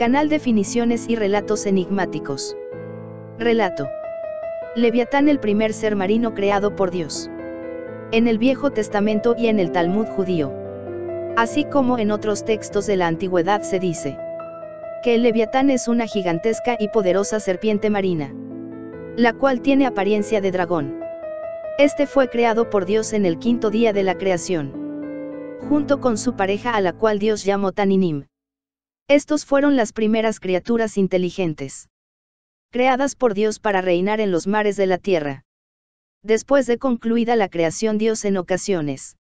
Canal Definiciones y Relatos Enigmáticos. Relato. Leviatán el primer ser marino creado por Dios. En el Viejo Testamento y en el Talmud judío. Así como en otros textos de la antigüedad se dice. Que el leviatán es una gigantesca y poderosa serpiente marina. La cual tiene apariencia de dragón. Este fue creado por Dios en el quinto día de la creación. Junto con su pareja a la cual Dios llamó Taninim. Estos fueron las primeras criaturas inteligentes. Creadas por Dios para reinar en los mares de la tierra. Después de concluida la creación Dios en ocasiones.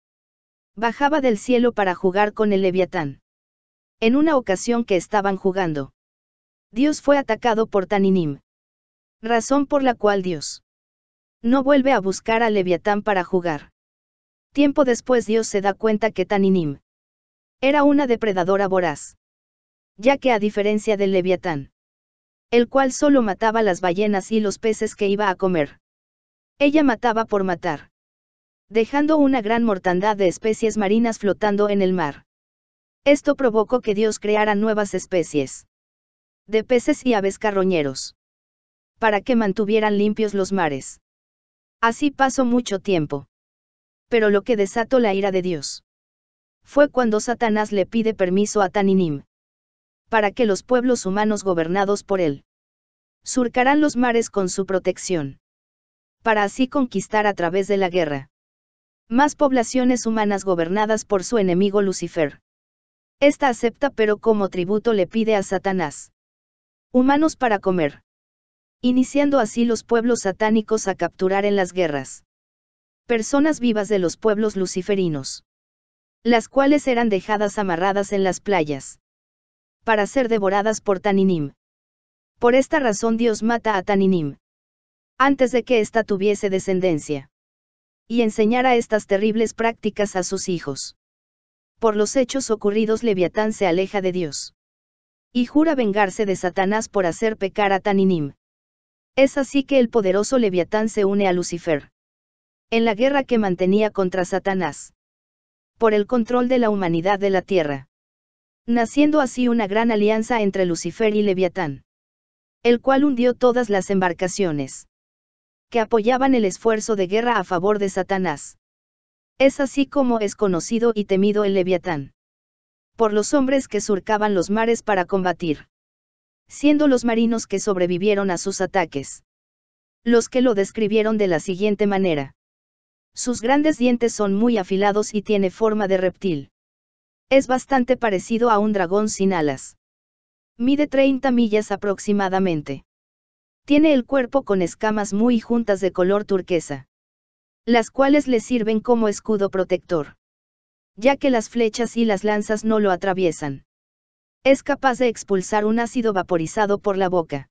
Bajaba del cielo para jugar con el leviatán. En una ocasión que estaban jugando. Dios fue atacado por Taninim. Razón por la cual Dios no vuelve a buscar al Leviatán para jugar. Tiempo después Dios se da cuenta que Taninim era una depredadora voraz ya que a diferencia del leviatán, el cual solo mataba las ballenas y los peces que iba a comer, ella mataba por matar, dejando una gran mortandad de especies marinas flotando en el mar. Esto provocó que Dios creara nuevas especies de peces y aves carroñeros, para que mantuvieran limpios los mares. Así pasó mucho tiempo. Pero lo que desató la ira de Dios fue cuando Satanás le pide permiso a Taninim para que los pueblos humanos gobernados por él surcarán los mares con su protección. Para así conquistar a través de la guerra más poblaciones humanas gobernadas por su enemigo Lucifer. Esta acepta pero como tributo le pide a Satanás humanos para comer. Iniciando así los pueblos satánicos a capturar en las guerras personas vivas de los pueblos luciferinos, las cuales eran dejadas amarradas en las playas para ser devoradas por Taninim. Por esta razón Dios mata a Taninim. Antes de que ésta tuviese descendencia. Y enseñara estas terribles prácticas a sus hijos. Por los hechos ocurridos Leviatán se aleja de Dios. Y jura vengarse de Satanás por hacer pecar a Taninim. Es así que el poderoso Leviatán se une a Lucifer. En la guerra que mantenía contra Satanás. Por el control de la humanidad de la tierra naciendo así una gran alianza entre Lucifer y Leviatán, el cual hundió todas las embarcaciones que apoyaban el esfuerzo de guerra a favor de Satanás. Es así como es conocido y temido el Leviatán por los hombres que surcaban los mares para combatir, siendo los marinos que sobrevivieron a sus ataques los que lo describieron de la siguiente manera. Sus grandes dientes son muy afilados y tiene forma de reptil. Es bastante parecido a un dragón sin alas. Mide 30 millas aproximadamente. Tiene el cuerpo con escamas muy juntas de color turquesa, las cuales le sirven como escudo protector, ya que las flechas y las lanzas no lo atraviesan. Es capaz de expulsar un ácido vaporizado por la boca,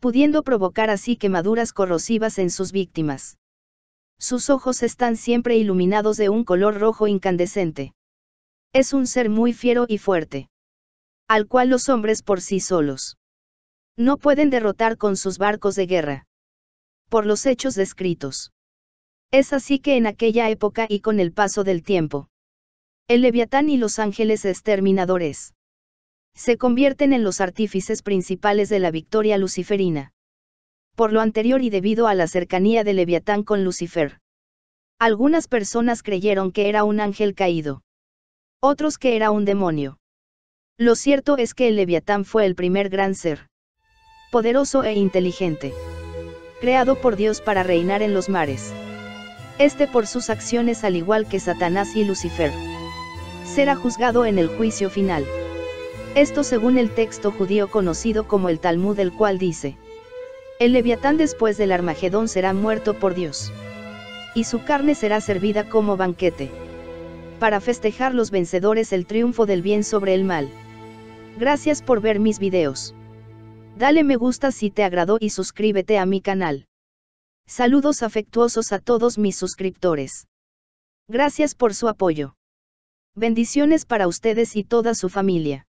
pudiendo provocar así quemaduras corrosivas en sus víctimas. Sus ojos están siempre iluminados de un color rojo incandescente. Es un ser muy fiero y fuerte. Al cual los hombres por sí solos no pueden derrotar con sus barcos de guerra. Por los hechos descritos. Es así que en aquella época y con el paso del tiempo, el leviatán y los ángeles exterminadores se convierten en los artífices principales de la victoria luciferina. Por lo anterior y debido a la cercanía de leviatán con Lucifer, algunas personas creyeron que era un ángel caído otros que era un demonio. Lo cierto es que el leviatán fue el primer gran ser. Poderoso e inteligente. Creado por Dios para reinar en los mares. Este por sus acciones al igual que Satanás y Lucifer. Será juzgado en el juicio final. Esto según el texto judío conocido como el Talmud el cual dice. El leviatán después del Armagedón será muerto por Dios. Y su carne será servida como banquete para festejar los vencedores el triunfo del bien sobre el mal. Gracias por ver mis videos. Dale me gusta si te agradó y suscríbete a mi canal. Saludos afectuosos a todos mis suscriptores. Gracias por su apoyo. Bendiciones para ustedes y toda su familia.